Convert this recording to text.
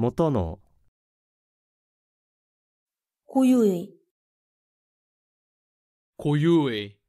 元の固有為